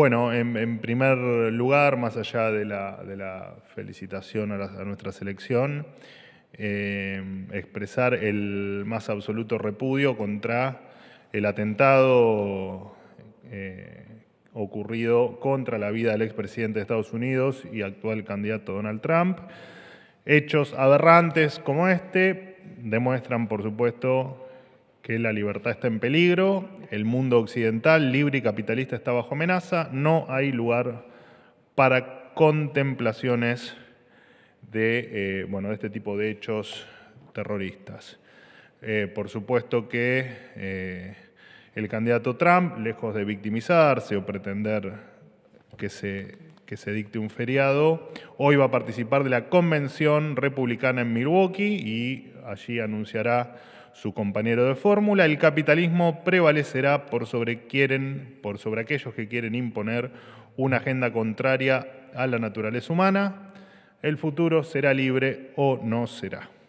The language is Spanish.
Bueno, en, primer lugar, más allá de la, felicitación a, nuestra selección, eh, expresar el más absoluto repudio contra el atentado eh, ocurrido contra la vida del expresidente de Estados Unidos y actual candidato Donald Trump. Hechos aberrantes como este demuestran, por supuesto, que la libertad está en peligro, el mundo occidental libre y capitalista está bajo amenaza, no hay lugar para contemplaciones de, eh, bueno, este tipo de hechos terroristas. Eh, por supuesto que eh, el candidato Trump, lejos de victimizarse o pretender que se que se dicte un feriado. Hoy va a participar de la convención republicana en Milwaukee y allí anunciará su compañero de fórmula. El capitalismo prevalecerá por sobre, quieren, por sobre aquellos que quieren imponer una agenda contraria a la naturaleza humana. El futuro será libre o no será.